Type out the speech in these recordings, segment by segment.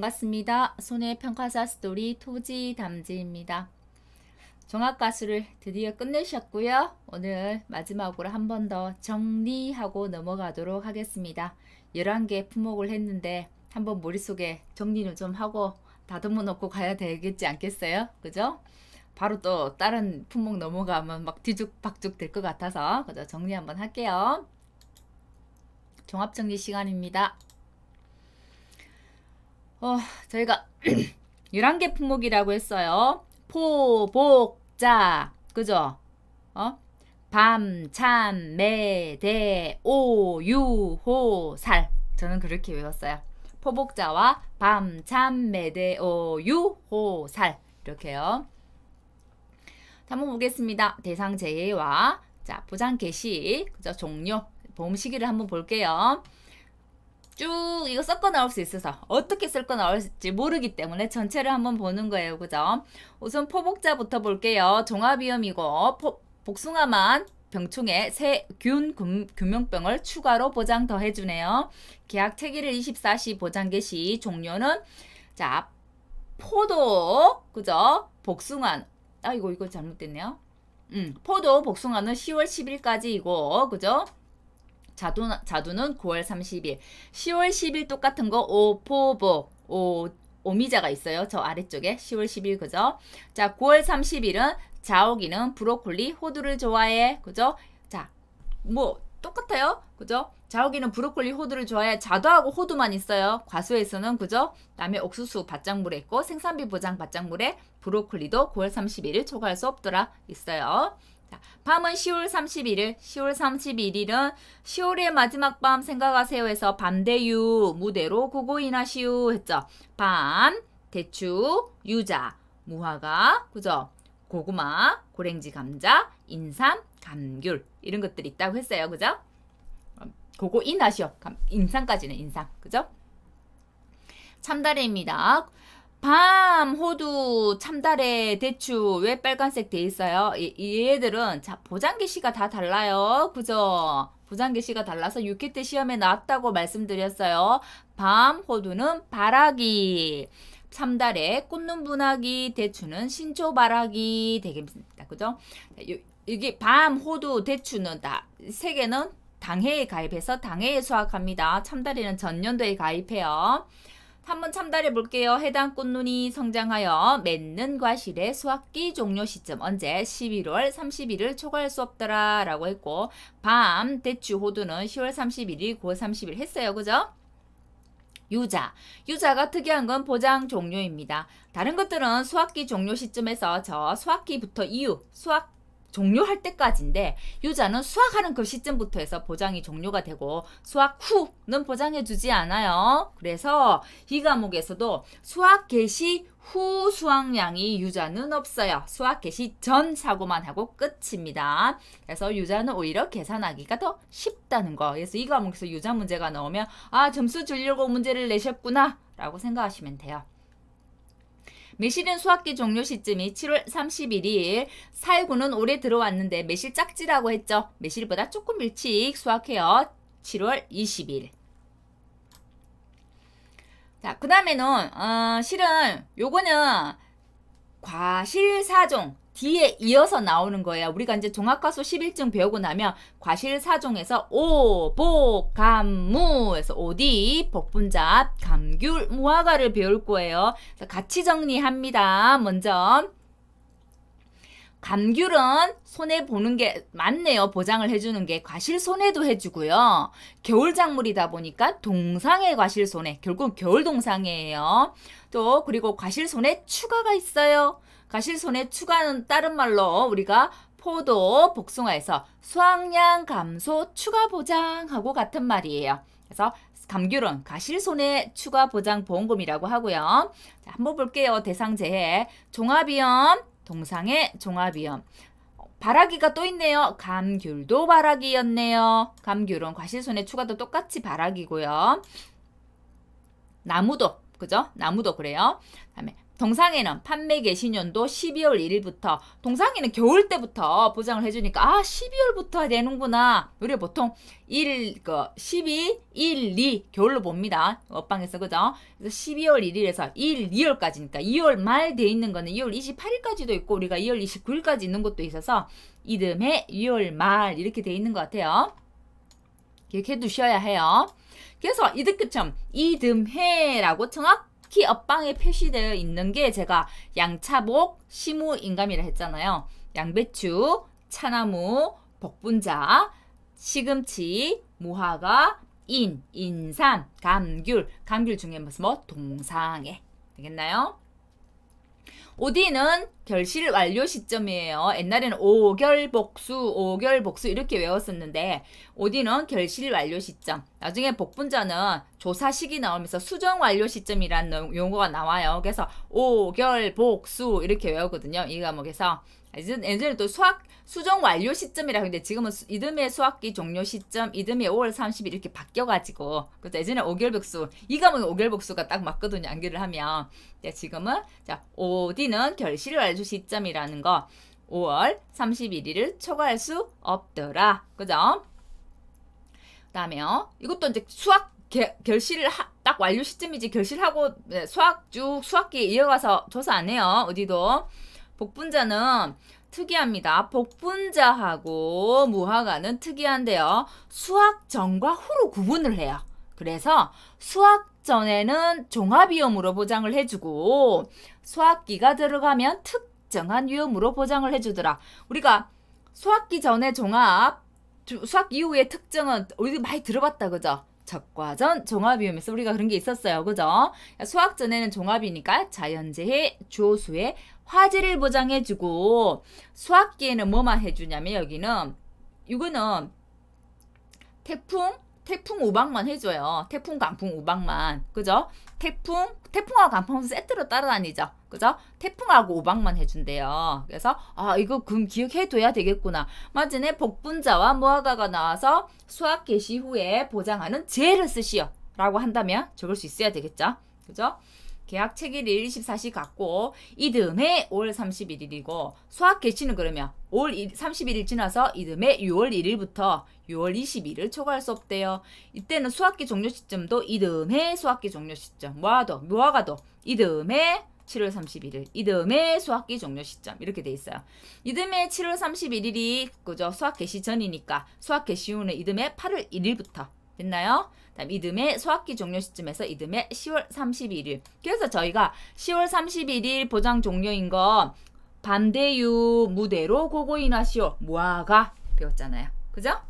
반갑습니다. 손해평가사 스토리 토지담지입니다. 종합가수를 드디어 끝내셨고요. 오늘 마지막으로 한 번 더 정리하고 넘어가도록 하겠습니다. 11개 품목을 했는데 한 번 머릿속에 정리를좀 하고 다듬어 놓고 가야 되겠지 않겠어요? 그죠? 바로 또 다른 품목 넘어가면 막 뒤죽박죽 될 것 같아서 그죠? 정리 한번 할게요. 종합정리 시간입니다. 어, 저희가 11개 품목이라고 했어요. 포복자 그죠? 어? 밤참 매대 오유호살 저는 그렇게 외웠어요. 포복자와 밤참 매대 오유호살 이렇게요. 한번 보겠습니다. 대상 제외와 자 보장 개시 그죠 종료 보험 시기를 한번 볼게요. 쭉 이거 섞어 나올 수 있어서 어떻게 섞어 나올지 모르기 때문에 전체를 한번 보는 거예요. 그죠? 우선 포복자부터 볼게요. 종합위험이고 포, 복숭아만 병충해 세균 금융병을 추가로 보장 더 해주네요. 계약 체결일 24시 보장 개시 종료는 자 포도 그죠? 복숭아 아이거 이거 잘못됐네요. 음, 포도 복숭아는 10월 10일까지이고 그죠? 자두, 자두는 9월 30일. 10월 10일 똑같은 거 오포복, 오, 오미자가 있어요. 저 아래쪽에 10월 10일 그죠? 자 9월 30일은 자오기는 브로콜리, 호두를 좋아해. 그죠? 자, 뭐 똑같아요. 그죠? 자오기는 브로콜리, 호두를 좋아해. 자두하고 호두만 있어요. 과수에서는 그죠? 남의 옥수수 바짝물에 있고 생산비 보장 바짝물에 브로콜리도 9월 31일 초과할 수 없더라 있어요. 자, 밤은 10월 31일. 10월 31일은 10월의 마지막 밤 생각하세요 해서 밤대유 무대로 고고인하시오 했죠. 밤, 대추, 유자, 무화과, 그죠? 고구마, 고랭지 감자, 인삼, 감귤 이런 것들이 있다고 했어요. 그죠? 고고인 하시오. 인삼까지는 인삼. 그죠? 참다래입니다. 밤, 호두, 참다래, 대추 왜 빨간색 돼 있어요? 얘들은 자 보장기 씨가 다 달라요. 그죠? 보장기 씨가 달라서 6회 때 시험에 나왔다고 말씀드렸어요. 밤, 호두는 바라기. 참달에 꽃눈 분하기, 대추는 신초 바라기 되겠습니다. 그죠? 이게 밤, 호두, 대추는 다세 개는 당해에 가입해서 당해에 수학합니다. 참다리는 전년도에 가입해요. 한번 참달해 볼게요. 해당 꽃눈이 성장하여 맺는 과실의 수확기 종료 시점 언제 11월 3 0일을 초과할 수 없더라 라고 했고 밤 대추 호두는 10월 31일 9월 30일 했어요. 그죠? 유자. 유자가 특이한 건 보장 종료입니다. 다른 것들은 수확기 종료 시점에서 저수확기부터 이후 수학 종료할 때까지인데 유자는 수확하는그 시점부터 해서 보장이 종료가 되고 수확 후는 보장해 주지 않아요. 그래서 이 과목에서도 수학 개시 후수확량이 유자는 없어요. 수학 개시 전 사고만 하고 끝입니다. 그래서 유자는 오히려 계산하기가 더 쉽다는 거. 그래서 이 과목에서 유자 문제가 나오면 아 점수 주려고 문제를 내셨구나 라고 생각하시면 돼요. 매실은 수확기 종료 시점이 7월 31일 살구는 올해 들어왔는데 매실 짝지라고 했죠. 매실보다 조금 일찍 수확해요. 7월 20일. 자, 그 다음에는, 어, 실은, 요거는 과실사종 뒤에 이어서 나오는 거예요. 우리가 이제 종합과수 11증 배우고 나면 과실사종에서 오복감무에서 오디 복분잡 감귤 무화과를 배울 거예요. 같이 정리합니다. 먼저 감귤은 손해 보는 게 맞네요. 보장을 해주는 게 과실 손해도 해주고요. 겨울 작물이다 보니까 동상의 과실 손해. 결국 겨울 동상이에요. 또 그리고 과실 손해 추가가 있어요. 과실 손해 추가는 다른 말로 우리가 포도 복숭아에서 수확량 감소 추가 보장하고 같은 말이에요. 그래서 감귤은 과실손해 추가 보장 보험금이라고 하고요. 자, 한번 볼게요. 대상재해. 종합이염, 동상의 종합위험. 바라기가 또 있네요. 감귤도 바라기였네요. 감귤은 과실손해 추가도 똑같이 바라기고요. 나무도 그죠? 나무도 그래요. 다음에 동상에는 판매 개시년도 12월 1일부터 동상에는 겨울 때부터 보장을 해주니까 아 12월부터 되는구나 우리 보통 1, 그 12, 1, 2 겨울로 봅니다 업방에서 그죠 그래서 12월 1일에서 1, 2월까지니까 2월 말 돼 있는 거는 2월 28일까지도 있고 우리가 2월 29일까지 있는 것도 있어서 이듬해 2월 말 이렇게 돼 있는 것 같아요 기억해 두셔야 해요 그래서 이득그점 이듬해라고 정확 특히 업방에 표시되어 있는 게 제가 양차복 시무인감이라 했잖아요. 양배추, 차나무, 복분자, 시금치, 무화과, 인, 인삼, 감귤, 감귤 중에 무슨 뭐 동상에 되겠나요? 오디는 결실 완료 시점이에요. 옛날에는 오결복수, 오결복수 이렇게 외웠었는데 오디는 결실 완료 시점. 나중에 복분자는 조사식이 나오면서 수정 완료 시점이라는 용어가 나와요. 그래서 오결복수 이렇게 외우거든요. 이 과목에서. 예전에 또 수학 수정 완료 시점이라 근데 지금은 이듬해 수학기 종료 시점 이듬해 5월 30일 이렇게 바뀌어가지고 그래서 예전에 5개월 복수 이 과목은 5개월 복수가 딱 맞거든요 암기를 하면 근 지금은 자 OD는 결실 완료 시점이라는 거 5월 31일을 초과할 수 없더라 그죠? 그 다음에 요 이것도 이제 수학 개, 결실을 하, 딱 완료 시점이지 결실하고 네, 수학 쭉 수학기에 이어가서 조사 안 해요 어디도 복분자는 특이합니다. 복분자하고 무화과는 특이한데요. 수학 전과 후로 구분을 해요. 그래서 수학 전에는 종합위험으로 보장을 해주고 수학기가 들어가면 특정한 위험으로 보장을 해주더라. 우리가 수학기 전에 종합, 수학 이후에 특정은 우리 많이 들어봤다 그죠? 적과전 종합위험에서 우리가 그런 게 있었어요. 그죠? 수학 전에는 종합이니까 자연재해, 조수의 화질을 보장해주고 수확기에는 뭐만 해주냐면 여기는 이거는 태풍 태풍 우박만 해줘요. 태풍 강풍 우박만 그죠? 태풍 태풍하 강풍 세트로 따라다니죠. 그죠? 태풍하고 우박만 해준대요. 그래서 아 이거 금 기억해둬야 되겠구나. 마진네 복분자와 모아가가 나와서 수확 개시 후에 보장하는 제를 쓰시오. 라고 한다면 적을 수 있어야 되겠죠. 그죠? 계약 체결일 24시 같고 이듬해 5월 31일이고 수학 개시는 그러면 5월 31일 지나서 이듬해 6월 1일부터 6월 22일 을 초과할 수 없대요. 이때는 수학기 종료 시점도 이듬해 수학기 종료 시점 뭐하도 뭐하가도 이듬해 7월 31일 이듬해 수학기 종료 시점 이렇게 돼 있어요. 이듬해 7월 31일이 그죠 수학 개시 전이니까 수학 개시 후는 이듬해 8월 1일부터 됐나요? 다음 이듬해 소학기 종료 시점에서 이듬해 10월 31일. 그래서 저희가 10월 31일 보장 종료인 건 밤대유 무대로 고고인하시오 모아가 배웠잖아요. 그죠?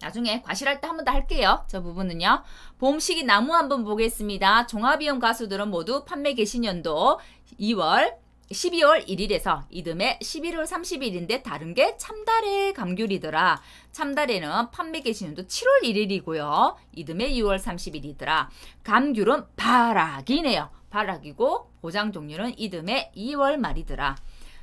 나중에 과실할 때 한 번 더 할게요. 저 부분은요. 봄 시기 나무 한번 보겠습니다. 종합이용 가수들은 모두 판매 개시년도 2월 12월 1일에서 이듬해 11월 30일인데 다른 게 참달의 감귤이더라. 참달에는 판매 개시년도 7월 1일이고요. 이듬해 6월 30일이더라. 감귤은 바락이네요. 바락이고 보장 종류는 이듬해 2월 말이더라.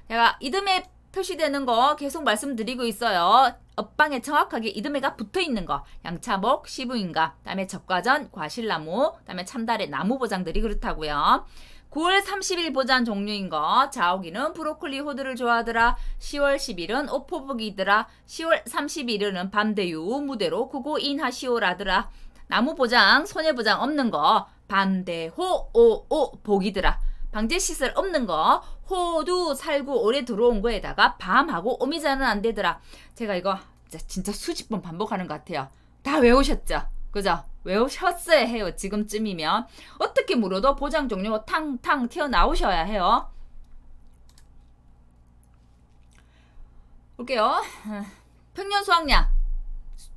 제가 이듬해 표시되는 거 계속 말씀드리고 있어요. 업방에 정확하게 이듬해가 붙어 있는 거. 양차목, 시부인가, 그다음에 적과전, 과실나무, 그다음에 참달의 나무 보장들이 그렇다고요. 9월 30일 보잔 종류인 거. 자오기는 브로콜리 호두를 좋아하더라. 10월 10일은 오포북이더라. 10월 31일은 반대유 무대로 구고인하시오라더라. 나무 보장, 손해 보장 없는 거. 반대호 오오 복이더라. 방제시설 없는 거 호두 살구 오래 들어온 거에다가 밤하고 오미자는 안 되더라. 제가 이거 진짜 수십 번 반복하는 것 같아요. 다 외우셨죠? 그죠? 외우셨어야 해요. 지금쯤이면. 어떻게 물어도 보장 종류가 탕탕 튀어나오셔야 해요. 볼게요. 평년 수학량.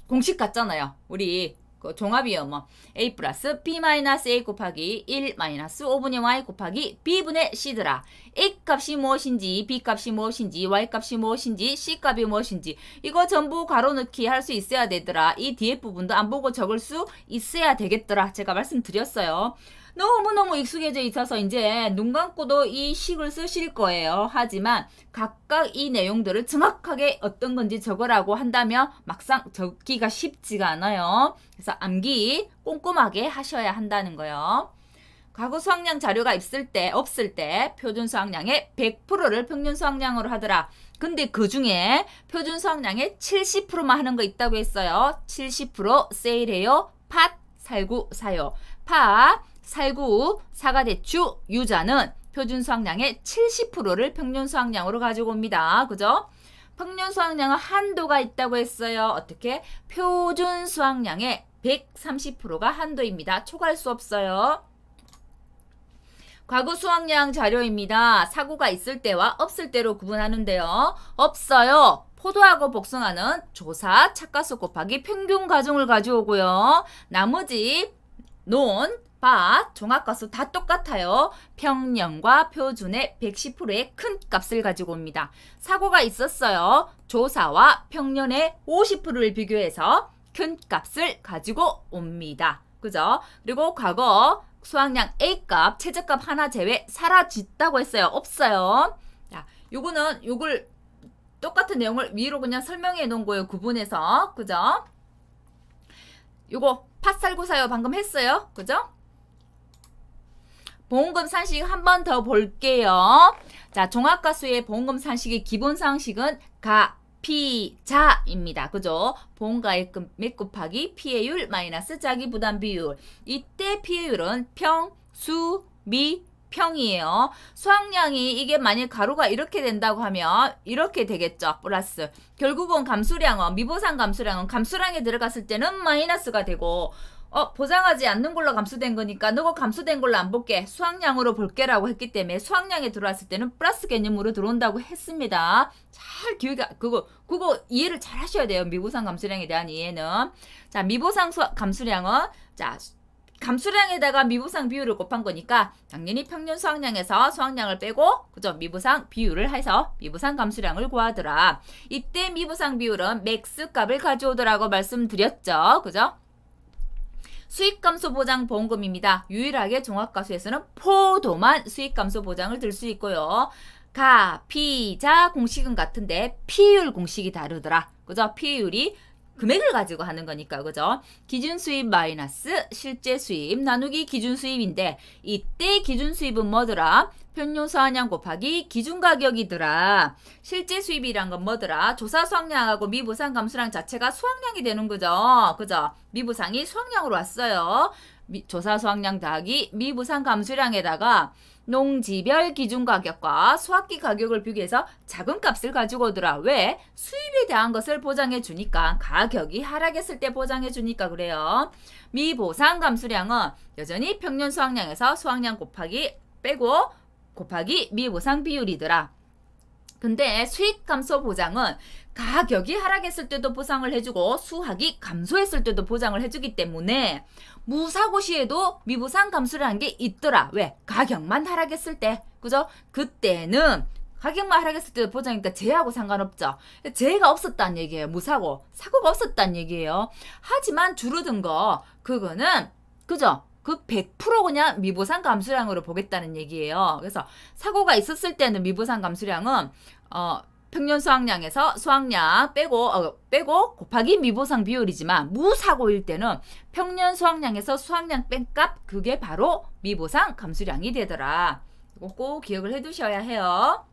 공식 같잖아요. 우리 그 종합이요. 뭐 A 플러스 B 마이너스 A 곱하기 1 마이너스 5분의 Y 곱하기 B분의 C더라. A 값이 무엇인지 B 값이 무엇인지 Y 값이 무엇인지 C 값이 무엇인지 이거 전부 가로 넣기 할 수 있어야 되더라. 이 뒤에 부분도 안 보고 적을 수 있어야 되겠더라. 제가 말씀드렸어요. 너무너무 익숙해져 있어서 이제 눈 감고도 이 식을 쓰실 거예요. 하지만 각각 이 내용들을 정확하게 어떤 건지 적으라고 한다면 막상 적기가 쉽지가 않아요. 그래서 암기 꼼꼼하게 하셔야 한다는 거예요. 과거 수학량 자료가 있을 때 없을 때 표준 수학량의 100%를 평균 수학량으로 하더라. 근데 그 중에 표준 수학량의 70%만 하는 거 있다고 했어요. 70% 세일해요. 팥 살구 사요. 팥 살구, 사과대추, 유자는 표준 수확량의 70%를 평균 수확량으로 가지고 옵니다. 그죠? 평균 수확량은 한도가 있다고 했어요. 어떻게? 표준 수확량의 130%가 한도입니다. 초과할 수 없어요. 과거 수확량 자료입니다. 사고가 있을 때와 없을 때로 구분하는데요. 없어요. 포도하고 복숭아는 조사, 착가수 곱하기 평균 과정을 가져오고요. 나머지 논, 밭, 종합가수 다 똑같아요. 평년과 표준의 110%의 큰 값을 가지고 옵니다. 사고가 있었어요. 조사와 평년의 50%를 비교해서 큰 값을 가지고 옵니다. 그죠? 그리고 과거 수학량 A값, 최저값 하나 제외 사라졌다고 했어요. 없어요. 자, 요거는 요걸 똑같은 내용을 위로 그냥 설명해 놓은 거예요. 구분해서. 그죠? 요거 팥살구사요 방금 했어요. 그죠? 보험금 상식 한 번 더 볼게요. 자, 종합가수의 보험금 상식의 기본 상식은 가, 피, 자입니다. 그죠? 보험가액 금액 곱하기 피해율 마이너스 자기 부담 비율. 이때 피해율은 평, 수, 미, 평이에요. 수확량이 이게 만약 가루가 이렇게 된다고 하면 이렇게 되겠죠. 플러스. 결국은 감수량은 미보상 감수량은 감수량에 들어갔을 때는 마이너스가 되고 어, 보장하지 않는 걸로 감수된 거니까 너가 감수된 걸로 안 볼게. 수확량으로 볼게라고 했기 때문에 수확량에 들어왔을 때는 플러스 개념으로 들어온다고 했습니다. 잘 기억이 그거 그거 이해를 잘 하셔야 돼요. 미보상 감수량에 대한 이해는. 자, 미보상 수학 감수량은 자, 감수량에다가 미보상 비율을 곱한 거니까 당연히 평균 수확량에서수확량을 빼고 그죠 미보상 비율을 해서 미보상 감수량을 구하더라. 이때 미보상 비율은 맥스 값을 가져오더라고 말씀드렸죠. 그죠? 수익 감소 보장 보험금입니다. 유일하게 종합가수에서는 포도만 수익 감소 보장을 들 수 있고요. 가, 피, 자 공식은 같은데 피율 공식이 다르더라. 그죠? 피율이 금액을 가지고 하는 거니까 그죠? 기준 수입 마이너스 실제 수입 나누기 기준 수입인데 이때 기준 수입은 뭐더라? 편료수 한양 곱하기 기준 가격이더라. 실제 수입이란 건 뭐더라? 조사 수확량하고 미부상 감수량 자체가 수확량이 되는 거죠. 그죠? 미부상이 수확량으로 왔어요. 미, 조사 수확량 더하기 미부상 감수량에다가 농지별 기준 가격과 수확기 가격을 비교해서 작은 값을 가지고 오더라. 왜? 수입에 대한 것을 보장해 주니까 가격이 하락했을 때 보장해 주니까 그래요. 미보상 감수량은 여전히 평년 수확량에서 수확량 곱하기 빼고 곱하기 미보상 비율이더라. 근데 수익 감소 보장은 가격이 하락했을 때도 보상을 해주고 수학이 감소했을 때도 보장을 해주기 때문에 무사고 시에도 미보상 감소를 한 게 있더라. 왜? 가격만 하락했을 때. 그죠? 그때는 가격만 하락했을 때도 보장이니까 재하고 상관없죠. 재가 없었다는 얘기예요. 무사고. 사고가 없었다는 얘기예요. 하지만 줄어든 거 그거는 그죠? 그100% 그냥 미보상 감수량으로 보겠다는 얘기예요. 그래서 사고가 있었을 때는 미보상 감수량은 어, 평년 수확량에서 수확량 빼고 어, 빼고 곱하기 미보상 비율이지만 무사고일 때는 평년 수확량에서 수확량 뺀 값 그게 바로 미보상 감수량이 되더라. 이거 꼭 기억을 해두셔야 해요.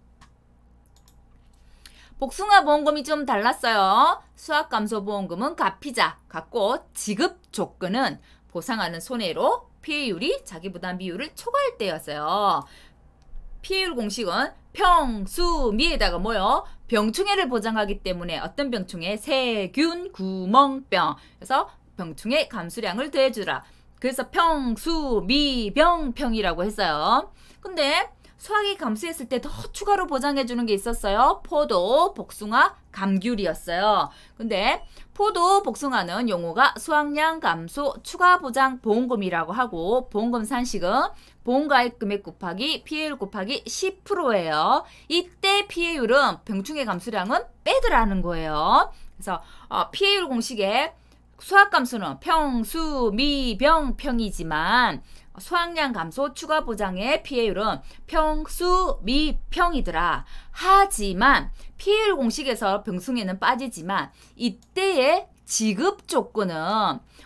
복숭아 보험금이 좀 달랐어요. 수확 감소 보험금은 갚이자 같고 지급 조건은 보상하는 손해로 피해율이 자기부담 비율을 초과할 때였어요. 피해율 공식은 평수미에다가 뭐요? 병충해를 보장하기 때문에 어떤 병충해? 세균, 구멍병. 그래서 병충해 감수량을 더해주라. 그래서 평수미병평이라고 했어요. 근데 수학이 감수했을 때 더 추가로 보장해주는 게 있었어요. 포도, 복숭아, 감귤이었어요. 근데 포도 복숭아는 용어가 수확량 감소 추가 보장 보험금이라고 하고 보험금 산식은 보험가입 금액 곱하기 피해율 곱하기 10%예요. 이때 피해율은 병충해 감수량은 빼드라는 거예요. 그래서 어, 피해율 공식에 수확감수는 평, 수, 미, 병, 평이지만 수확량 감소 추가 보장의 피해율은 평수 미평이더라. 하지만 피해율 공식에서 병숭에는 빠지지만 이때의 지급 조건은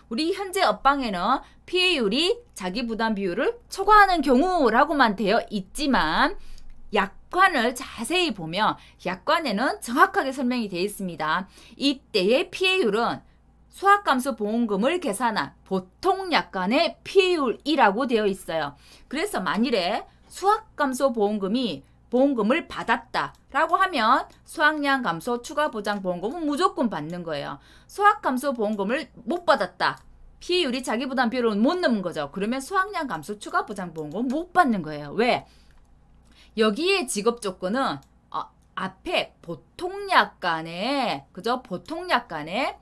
우리 현재 업방에는 피해율이 자기 부담 비율을 초과하는 경우라고만 되어 있지만 약관을 자세히 보면 약관에는 정확하게 설명이 되어 있습니다. 이때의 피해율은 수학감수 보험금을 계산한 보통 약관의 피율이라고 되어 있어요. 그래서 만일에 수학감소 보험금이 보험금을 받았다라고 하면 수학량 감소 추가 보장 보험금은 무조건 받는 거예요. 수학 감소 보험금을 못 받았다. 피율이 자기 부담 비율은못 넘은 거죠. 그러면 수학량 감소 추가 보장 보험금 못 받는 거예요. 왜? 여기에 직업 조건은 어, 앞에 보통 약관에 그죠? 보통 약관에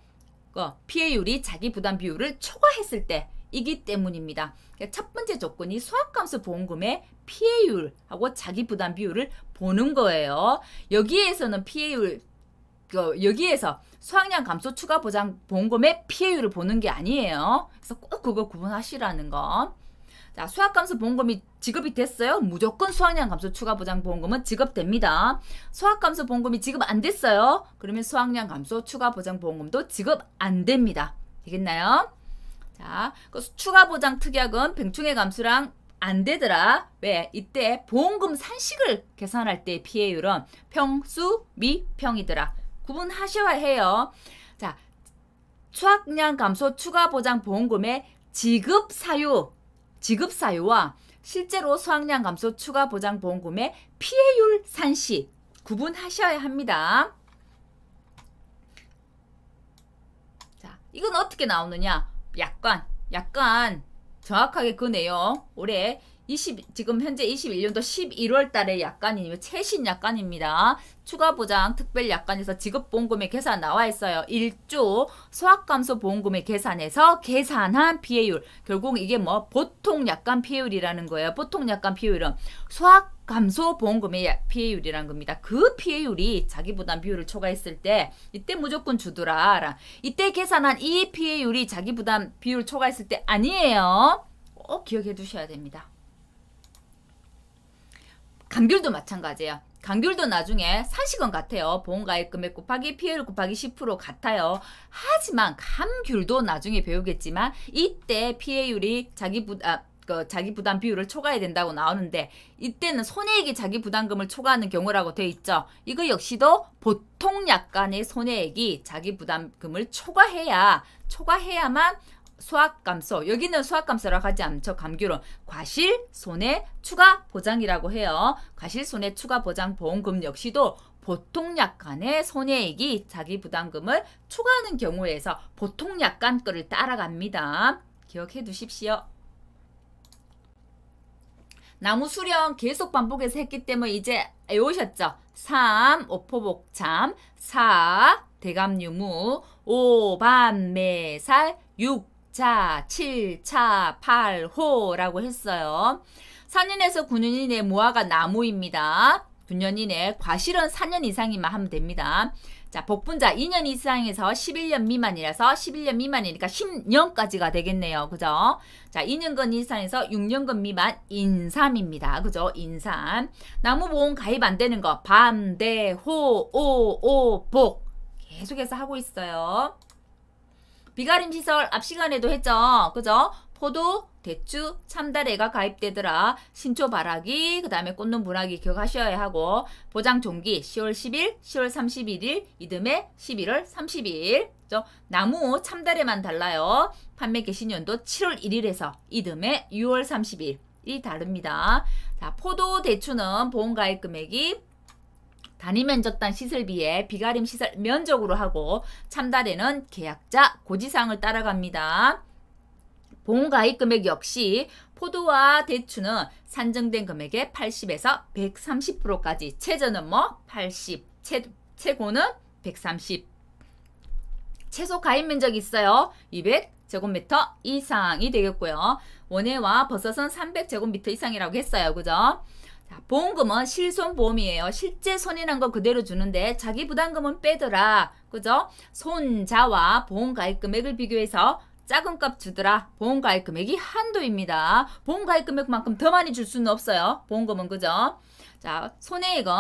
피해율이 자기 부담 비율을 초과했을 때 이기 때문입니다. 그러니까 첫 번째 조건이 소액감수 보험금의 피해율하고 자기 부담 비율을 보는 거예요. 여기에서는 피해율 그 여기에서 수확량 감소 추가 보장 보험금의 피해율을 보는 게 아니에요. 그래서 꼭 그거 구분하시라는 거. 자, 수학감소 보험금이 지급이 됐어요? 무조건 수학량 감소 추가 보장 보험금은 지급됩니다. 수학감소 보험금이 지급 안 됐어요? 그러면 수학량 감소 추가 보장 보험금도 지급 안 됩니다. 되겠나요? 자, 그 추가 보장 특약은 병충해 감수랑 안 되더라. 왜? 이때 보험금 산식을 계산할 때 피해율은 평수, 미평이더라. 구분하셔야 해요. 자, 수학량 감소 추가 보장 보험금의 지급 사유 지급 사유와 실제로 수확량 감소 추가 보장 보험 금의 피해율 산시 구분하셔야 합니다. 자, 이건 어떻게 나오느냐? 약간, 약간 정확하게 그네요. 올해 20 지금 현재 21년도 11월 달에 약관이니 최신 약관입니다. 추가 보장 특별 약관에서 지급 보험금의 계산 나와 있어요. 1조 소확 감소 보험금의 계산에서 계산한 피해율 결국 이게 뭐 보통 약관 피해율이라는 거예요. 보통 약관 피해율은 소확 감소 보험금의 피해율이라는 겁니다. 그 피해율이 자기부담 비율을 초과했을 때 이때 무조건 주더라. 이때 계산한 이 피해율이 자기부담 비율 초과했을 때 아니에요. 꼭 기억해 두셔야 됩니다. 감귤도 마찬가지예요. 감귤도 나중에 산식은 같아요. 보험가입 금액 곱하기 피해율 곱하기 10% 같아요. 하지만 감귤도 나중에 배우겠지만 이때 피해율이 자기 부, 아, 그 자기 부담 비율을 초과해야 된다고 나오는데 이때는 손해액이 자기 부담금을 초과하는 경우라고 돼 있죠. 이거 역시도 보통 약간의 손해액이 자기 부담금을 초과해야 초과해야만 수학감소 여기는 수학감소라고 하지 않죠 감귤은 과실 손해 추가 보장이라고 해요 과실 손해 추가 보장 보험금 역시도 보통 약관의 손해액이 자기 부담금을 추가하는 경우에서 보통 약관 거를 따라갑니다 기억해 두십시오 나무 수령 계속 반복해서 했기 때문에 이제 외우셨죠 3 오포복참 4 대감유무 5 반매살 6 자, 7차 8호라고 했어요. 4년에서 9년 이내 모아가 나무입니다. 9년 이내 과실은 4년 이상이면 하면 됩니다. 자, 복분자 2년 이상에서 11년 미만이라서 11년 미만이니까 10년까지가 되겠네요. 그죠? 자, 2년근 이상에서 6년근 미만 인삼입니다. 그죠? 인삼. 나무보험 가입 안 되는 거. 밤, 대, 호, 오, 오, 복. 계속해서 하고 있어요. 비가림 시설 앞 시간에도 했죠. 그죠? 포도, 대추, 참다래가 가입되더라. 신초 바라기, 그 다음에 꽃눈 분학기 기억하셔야 하고 보장 종기 10월 10일, 10월 31일, 이듬해 11월 30일. 나무 참다래만 달라요. 판매 개시년도 7월 1일에서 이듬해 6월 30일. 이 다릅니다. 자, 포도 대추는 보험 가입 금액이 단위 면적당 시설비에 비가림 시설 면적으로 하고 참다에는 계약자 고지사항을 따라갑니다. 본가입 금액 역시 포도와 대추는 산정된 금액의 80에서 130%까지 최저는 뭐 80, 최, 최고는 130. 최소 가입 면적 있어요. 200 제곱미터 이상이 되겠고요. 원예와 버섯은 300 제곱미터 이상이라고 했어요. 그죠? 자, 보험금은 실손보험이에요. 실제 손해난 거 그대로 주는데 자기 부담금은 빼더라. 그죠? 손자와 보험가입 금액을 비교해서 작은 값 주더라. 보험가입 금액이 한도입니다. 보험가입 금액만큼 더 많이 줄 수는 없어요. 보험금은 그죠? 자, 손해액은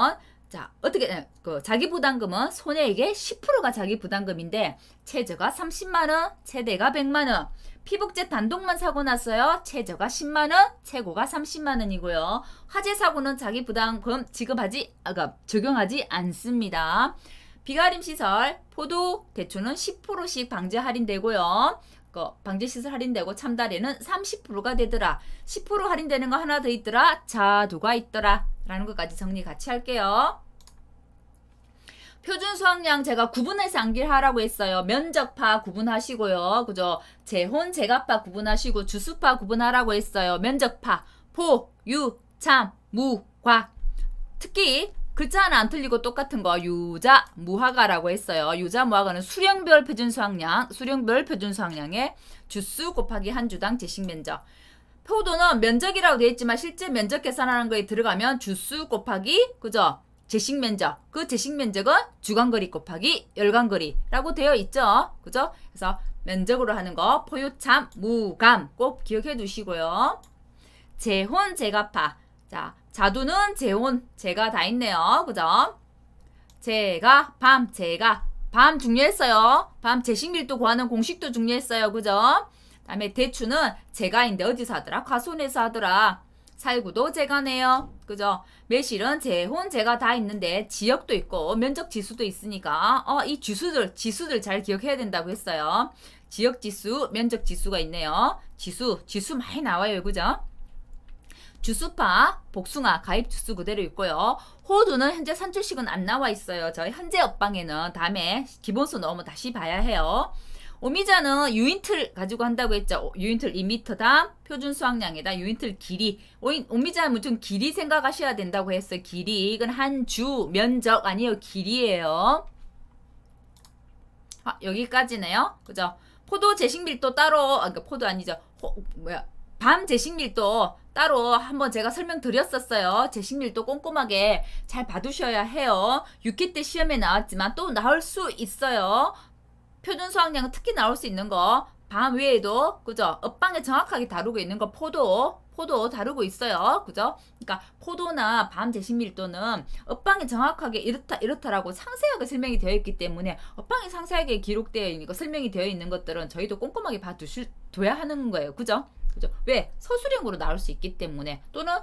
자, 어떻게 네, 그 자기 부담금은 손해액의 10%가 자기 부담금인데 최저가 30만 원, 최대가 100만 원. 피복제 단독만 사고 났어요. 최저가 10만원, 최고가 30만원이고요. 화재 사고는 자기 부담금 지급하지, 아까 그러니까 적용하지 않습니다. 비가림 시설, 포도, 대추는 10%씩 방제 할인되고요. 그 방제시설 할인되고 참다리는 30%가 되더라. 10% 할인되는 거 하나 더 있더라. 자두가 있더라. 라는 것까지 정리 같이 할게요. 표준 수학량 제가 구분해서 암기하라고 했어요. 면적파 구분하시고요. 그죠? 재혼, 재가파 구분하시고 주수파 구분하라고 했어요. 면적파, 포, 유, 참, 무, 과. 특히 글자 하나 안 틀리고 똑같은 거 유자, 무화과라고 했어요. 유자, 무화과는 수령별 표준 수학량, 수령별 표준 수학량의 주수 곱하기 한 주당 제식 면적. 포도는 면적이라고 되어 있지만 실제 면적 계산하는 거에 들어가면 주수 곱하기 그죠? 제식 면적. 그 제식 면적은 주간거리 곱하기 열간거리라고 되어 있죠. 그죠? 그래서 면적으로 하는 거 포유참, 무감 꼭 기억해 두시고요. 재혼, 재가파. 자, 자두는 재혼, 재가 다 있네요. 그죠? 제가 밤, 제가밤 중요했어요. 밤제식밀도 구하는 공식도 중요했어요. 그죠? 다음에 대추는 제가인데 어디서 하더라? 과수원에서 하더라. 살구도 제가 네요. 그죠? 매실은 제혼 제가 다 있는데 지역도 있고 면적 지수도 있으니까 어, 이 지수들 지수들 잘 기억해야 된다고 했어요. 지역 지수, 면적 지수가 있네요. 지수, 지수 많이 나와요. 그죠? 주수파, 복숭아, 가입 주스 그대로 있고요. 호두는 현재 산출식은 안 나와 있어요. 저희 현재 업방에는 다음에 기본수 넣으 다시 봐야 해요. 오미자는 유인틀 가지고 한다고 했죠. 유인틀 2m 다음 표준 수확량에다 유인틀 길이 오미자 하면 좀 길이 생각하셔야 된다고 했어요. 길이 이건 한 주 면적 아니에요. 길이에요. 아, 여기까지네요. 그죠? 포도 재식밀도 따로 아, 그러니까 포도 아니죠. 호, 뭐야? 밤 재식밀도 따로 한번 제가 설명드렸었어요. 재식밀도 꼼꼼하게 잘 봐두셔야 해요. 6회 때 시험에 나왔지만 또 나올 수 있어요. 표준 수학량은 특히 나올 수 있는 거밤 외에도 그죠? 업방에 정확하게 다루고 있는 거 포도 포도 다루고 있어요. 그죠? 그러니까 포도나 밤 제시 밀도는 업방이 정확하게 이렇다 이렇다라고 상세하게 설명이 되어 있기 때문에 업방이 상세하게 기록되어 있는 거 설명이 되어 있는 것들은 저희도 꼼꼼하게 봐 두실 둬야 하는 거예요. 그죠? 그죠? 왜? 서술형으로 나올 수 있기 때문에 또는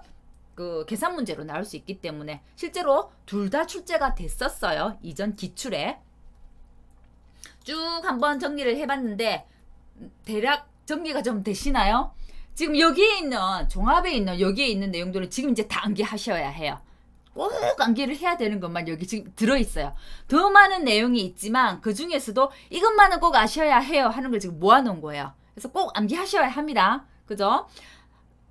그 계산 문제로 나올 수 있기 때문에 실제로 둘 다 출제가 됐었어요. 이전 기출에. 쭉 한번 정리를 해봤는데 대략 정리가 좀 되시나요? 지금 여기에 있는 종합에 있는 여기에 있는 내용들은 지금 이제 다 암기하셔야 해요. 꼭 암기를 해야 되는 것만 여기 지금 들어있어요. 더 많은 내용이 있지만 그 중에서도 이것만은 꼭 아셔야 해요 하는 걸 지금 모아놓은 거예요. 그래서 꼭 암기하셔야 합니다. 그죠?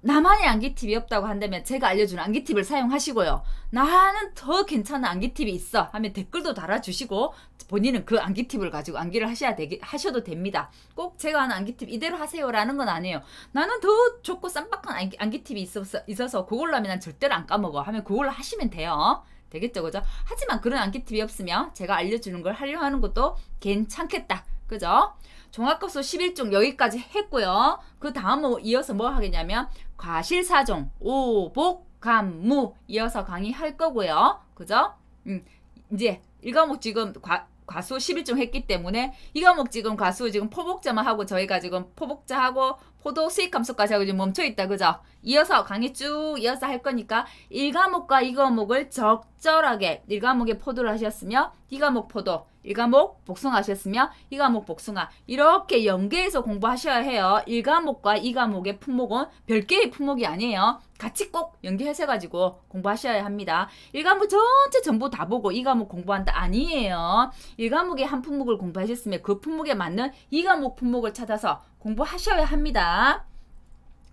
나만의 안기팁이 없다고 한다면 제가 알려주는 안기팁을 사용하시고요. 나는 더 괜찮은 안기팁이 있어 하면 댓글도 달아주시고 본인은 그 안기팁을 가지고 안기를 하셔야 되기, 하셔도 됩니다. 꼭 제가 하는 안기팁 이대로 하세요라는 건 아니에요. 나는 더 좋고 쌈박한 안기, 안기팁이 있어서, 있어서 그걸로 하면 난 절대로 안 까먹어 하면 그걸로 하시면 돼요. 되겠죠, 그죠? 하지만 그런 안기팁이 없으면 제가 알려주는 걸 활용하는 것도 괜찮겠다. 그죠? 종합급수 11종 여기까지 했고요. 그 다음 뭐 이어서 뭐 하겠냐면 과실사종, 오복, 감무 이어서 강의할 거고요. 그죠? 음, 이제 이 과목 지금 과, 과수 11종 했기 때문에 이 과목 지금 과수 지금 포복자만 하고 저희가 지금 포복자하고 포도 수익 감소까지 하고 지금 멈춰있다 그죠? 이어서 강의 쭉 이어서 할 거니까 1과목과 2과목을 적절하게 1과목에 포도를 하셨으며 2과목 포도 이 과목 복숭아하셨으면 이 과목 복숭아 이렇게 연계해서 공부하셔야 해요. 1과목과 2과목의 품목은 별개의 품목이 아니에요. 같이 꼭 연계해서 가지고 공부하셔야 합니다. 1과목 전체 전부 다 보고 2과목 공부한다 아니에요. 1과목의 한 품목을 공부하셨으면 그 품목에 맞는 2과목 품목을 찾아서 공부하셔야 합니다.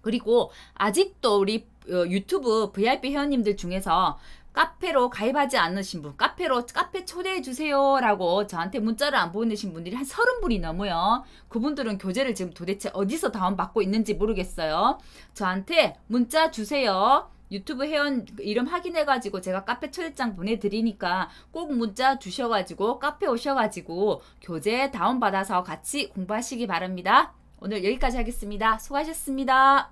그리고 아직도 우리 어, 유튜브 VIP 회원님들 중에서 카페로 가입하지 않으신 분, 카페로 카페 초대해 주세요라고 저한테 문자를 안 보내신 분들이 한 서른 분이 넘어요. 그분들은 교재를 지금 도대체 어디서 다운받고 있는지 모르겠어요. 저한테 문자 주세요. 유튜브 회원 이름 확인해가지고 제가 카페 초대장 보내드리니까 꼭 문자 주셔가지고 카페 오셔가지고 교재 다운받아서 같이 공부하시기 바랍니다. 오늘 여기까지 하겠습니다. 수고하셨습니다.